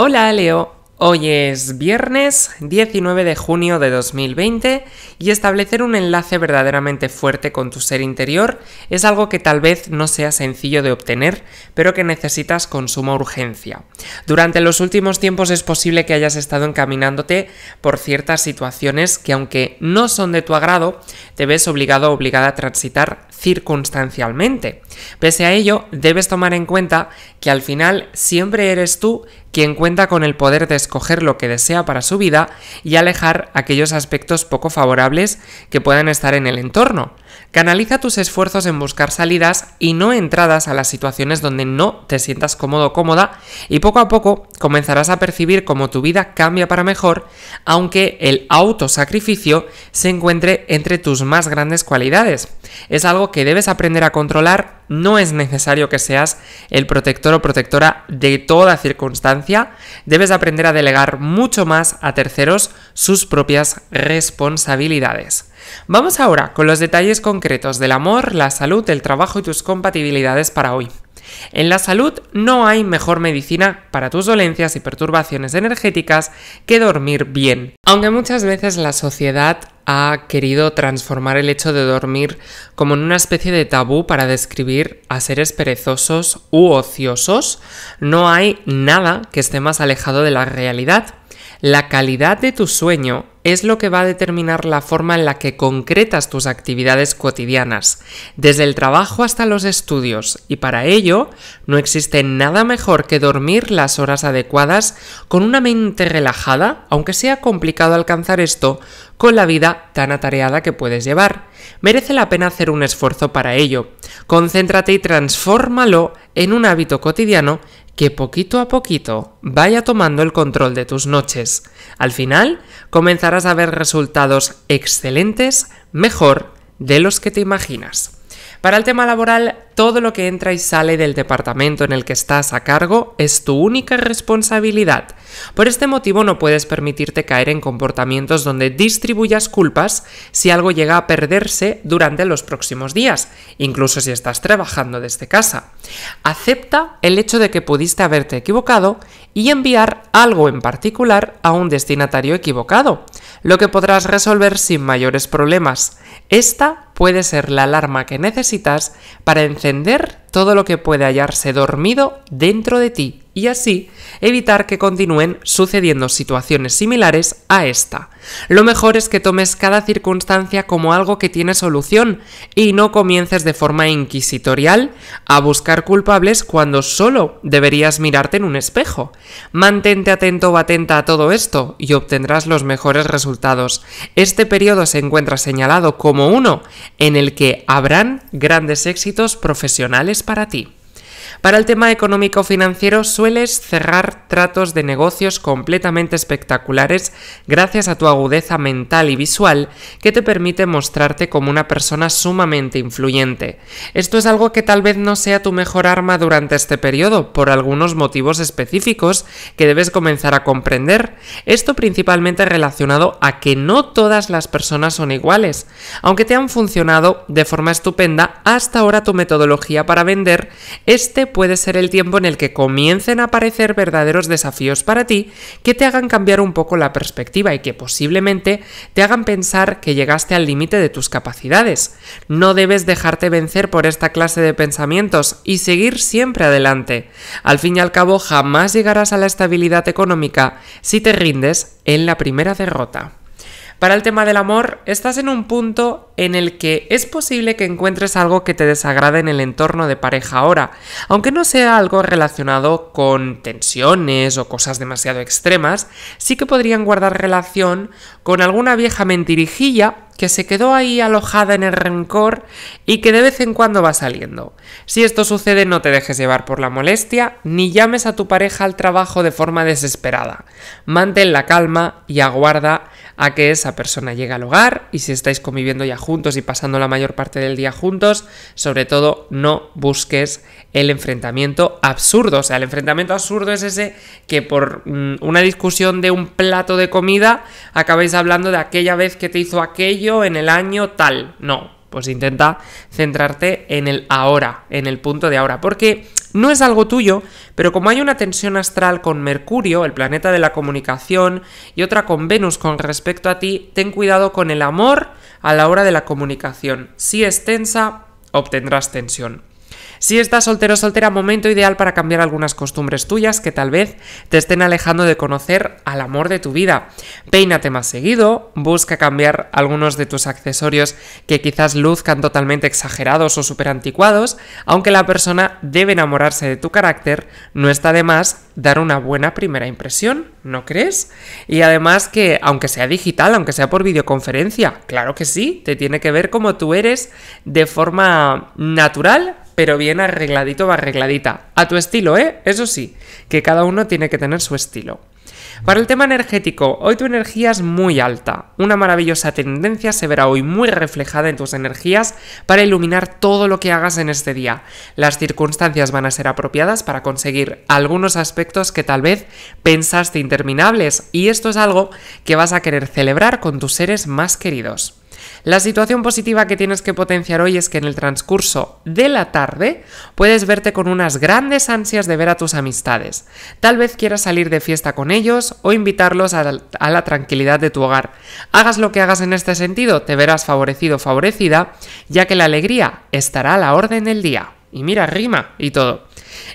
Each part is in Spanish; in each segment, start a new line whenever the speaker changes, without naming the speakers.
Hola Leo, hoy es viernes 19 de junio de 2020 y establecer un enlace verdaderamente fuerte con tu ser interior es algo que tal vez no sea sencillo de obtener, pero que necesitas con suma urgencia. Durante los últimos tiempos es posible que hayas estado encaminándote por ciertas situaciones que aunque no son de tu agrado, te ves obligado o obligada a transitar circunstancialmente. Pese a ello, debes tomar en cuenta que al final siempre eres tú quien cuenta con el poder de escoger lo que desea para su vida y alejar aquellos aspectos poco favorables que puedan estar en el entorno. Canaliza tus esfuerzos en buscar salidas y no entradas a las situaciones donde no te sientas cómodo o cómoda y poco a poco comenzarás a percibir cómo tu vida cambia para mejor, aunque el autosacrificio se encuentre entre tus más grandes cualidades. Es algo que debes aprender a controlar, no es necesario que seas el protector o protectora de toda circunstancia, debes aprender a delegar mucho más a terceros sus propias responsabilidades. Vamos ahora con los detalles concretos del amor, la salud, el trabajo y tus compatibilidades para hoy. En la salud no hay mejor medicina para tus dolencias y perturbaciones energéticas que dormir bien. Aunque muchas veces la sociedad ha querido transformar el hecho de dormir como en una especie de tabú para describir a seres perezosos u ociosos, no hay nada que esté más alejado de la realidad. La calidad de tu sueño es lo que va a determinar la forma en la que concretas tus actividades cotidianas, desde el trabajo hasta los estudios, y para ello no existe nada mejor que dormir las horas adecuadas con una mente relajada, aunque sea complicado alcanzar esto con la vida tan atareada que puedes llevar. Merece la pena hacer un esfuerzo para ello. Concéntrate y transfórmalo en un hábito cotidiano que poquito a poquito vaya tomando el control de tus noches. Al final, comenzarás a ver resultados excelentes, mejor de los que te imaginas. Para el tema laboral, todo lo que entra y sale del departamento en el que estás a cargo es tu única responsabilidad. Por este motivo no puedes permitirte caer en comportamientos donde distribuyas culpas si algo llega a perderse durante los próximos días, incluso si estás trabajando desde casa. Acepta el hecho de que pudiste haberte equivocado y enviar algo en particular a un destinatario equivocado, lo que podrás resolver sin mayores problemas. Esta puede ser la alarma que necesitas para encender todo lo que puede hallarse dormido dentro de ti y así evitar que continúen sucediendo situaciones similares a esta. Lo mejor es que tomes cada circunstancia como algo que tiene solución y no comiences de forma inquisitorial a buscar culpables cuando solo deberías mirarte en un espejo. Mantente atento o atenta a todo esto y obtendrás los mejores resultados. Este periodo se encuentra señalado como uno en el que habrán grandes éxitos profesionales para ti. Para el tema económico financiero sueles cerrar tratos de negocios completamente espectaculares gracias a tu agudeza mental y visual que te permite mostrarte como una persona sumamente influyente. Esto es algo que tal vez no sea tu mejor arma durante este periodo por algunos motivos específicos que debes comenzar a comprender. Esto principalmente relacionado a que no todas las personas son iguales. Aunque te han funcionado de forma estupenda, hasta ahora tu metodología para vender, este puede ser el tiempo en el que comiencen a aparecer verdaderos desafíos para ti que te hagan cambiar un poco la perspectiva y que posiblemente te hagan pensar que llegaste al límite de tus capacidades. No debes dejarte vencer por esta clase de pensamientos y seguir siempre adelante. Al fin y al cabo, jamás llegarás a la estabilidad económica si te rindes en la primera derrota. Para el tema del amor, estás en un punto en el que es posible que encuentres algo que te desagrade en el entorno de pareja ahora, aunque no sea algo relacionado con tensiones o cosas demasiado extremas, sí que podrían guardar relación con alguna vieja mentirijilla que se quedó ahí alojada en el rencor y que de vez en cuando va saliendo. Si esto sucede no te dejes llevar por la molestia ni llames a tu pareja al trabajo de forma desesperada. Mantén la calma y aguarda a que esa persona llegue al hogar y si estáis conviviendo ya juntos y pasando la mayor parte del día juntos, sobre todo no busques el enfrentamiento absurdo. O sea, el enfrentamiento absurdo es ese que por mm, una discusión de un plato de comida acabáis hablando de aquella vez que te hizo aquello en el año tal. No, pues intenta centrarte en el ahora, en el punto de ahora, porque no es algo tuyo, pero como hay una tensión astral con Mercurio, el planeta de la comunicación, y otra con Venus con respecto a ti, ten cuidado con el amor a la hora de la comunicación. Si es tensa, obtendrás tensión. Si estás soltero o soltera, momento ideal para cambiar algunas costumbres tuyas que tal vez te estén alejando de conocer al amor de tu vida. Peínate más seguido, busca cambiar algunos de tus accesorios que quizás luzcan totalmente exagerados o súper anticuados, aunque la persona debe enamorarse de tu carácter, no está de más dar una buena primera impresión, ¿no crees? Y además que, aunque sea digital, aunque sea por videoconferencia, claro que sí, te tiene que ver como tú eres de forma natural pero bien arregladito o arregladita. A tu estilo, ¿eh? Eso sí, que cada uno tiene que tener su estilo. Para el tema energético, hoy tu energía es muy alta. Una maravillosa tendencia se verá hoy muy reflejada en tus energías para iluminar todo lo que hagas en este día. Las circunstancias van a ser apropiadas para conseguir algunos aspectos que tal vez pensaste interminables y esto es algo que vas a querer celebrar con tus seres más queridos. La situación positiva que tienes que potenciar hoy es que en el transcurso de la tarde puedes verte con unas grandes ansias de ver a tus amistades. Tal vez quieras salir de fiesta con ellos o invitarlos a la tranquilidad de tu hogar. Hagas lo que hagas en este sentido, te verás favorecido o favorecida, ya que la alegría estará a la orden del día. Y mira, rima y todo.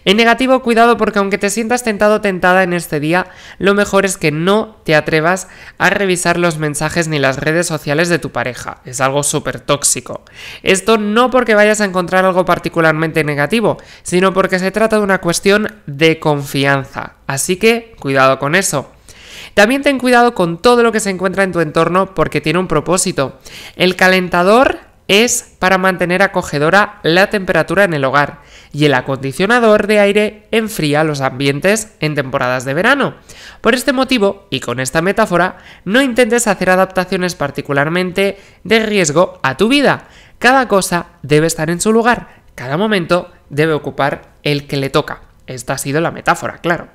En negativo, cuidado porque aunque te sientas tentado o tentada en este día, lo mejor es que no te atrevas a revisar los mensajes ni las redes sociales de tu pareja. Es algo súper tóxico. Esto no porque vayas a encontrar algo particularmente negativo, sino porque se trata de una cuestión de confianza. Así que cuidado con eso. También ten cuidado con todo lo que se encuentra en tu entorno porque tiene un propósito. El calentador es para mantener acogedora la temperatura en el hogar y el acondicionador de aire enfría los ambientes en temporadas de verano. Por este motivo, y con esta metáfora, no intentes hacer adaptaciones particularmente de riesgo a tu vida. Cada cosa debe estar en su lugar, cada momento debe ocupar el que le toca. Esta ha sido la metáfora, claro.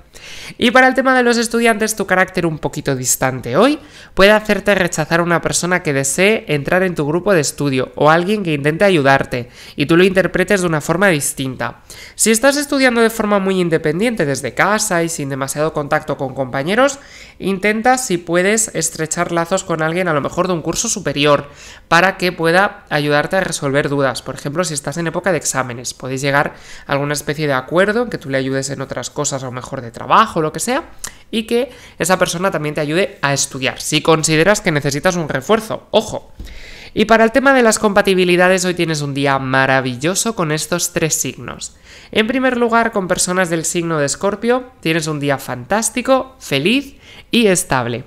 Y para el tema de los estudiantes, tu carácter un poquito distante hoy puede hacerte rechazar a una persona que desee entrar en tu grupo de estudio o alguien que intente ayudarte y tú lo interpretes de una forma distinta. Si estás estudiando de forma muy independiente desde casa y sin demasiado contacto con compañeros, intenta si puedes estrechar lazos con alguien a lo mejor de un curso superior para que pueda ayudarte a resolver dudas. Por ejemplo, si estás en época de exámenes, podéis llegar a alguna especie de acuerdo en que tú le ayudes en otras cosas, a lo mejor de trabajo, lo que sea, y que esa persona también te ayude a estudiar, si consideras que necesitas un refuerzo, ojo. Y para el tema de las compatibilidades, hoy tienes un día maravilloso con estos tres signos. En primer lugar, con personas del signo de Escorpio, tienes un día fantástico, feliz y estable.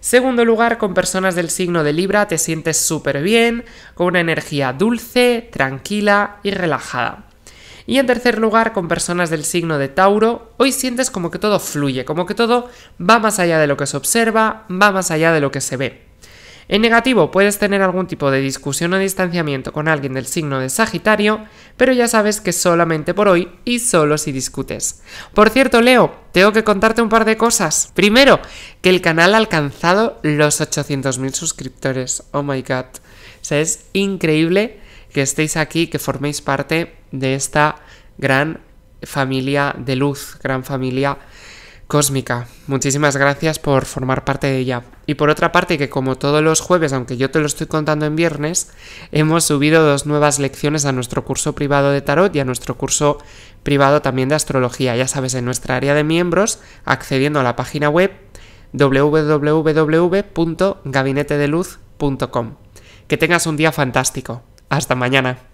Segundo lugar, con personas del signo de Libra te sientes súper bien, con una energía dulce, tranquila y relajada. Y en tercer lugar, con personas del signo de Tauro, hoy sientes como que todo fluye, como que todo va más allá de lo que se observa, va más allá de lo que se ve. En negativo, puedes tener algún tipo de discusión o distanciamiento con alguien del signo de Sagitario, pero ya sabes que solamente por hoy y solo si discutes. Por cierto, Leo, tengo que contarte un par de cosas. Primero, que el canal ha alcanzado los 800.000 suscriptores. Oh my god. O sea, es increíble que estéis aquí, que forméis parte de esta gran familia de luz, gran familia cósmica. Muchísimas gracias por formar parte de ella. Y por otra parte, que como todos los jueves, aunque yo te lo estoy contando en viernes, hemos subido dos nuevas lecciones a nuestro curso privado de tarot y a nuestro curso privado también de astrología. Ya sabes, en nuestra área de miembros, accediendo a la página web www.gabinetedeluz.com. Que tengas un día fantástico. Hasta mañana.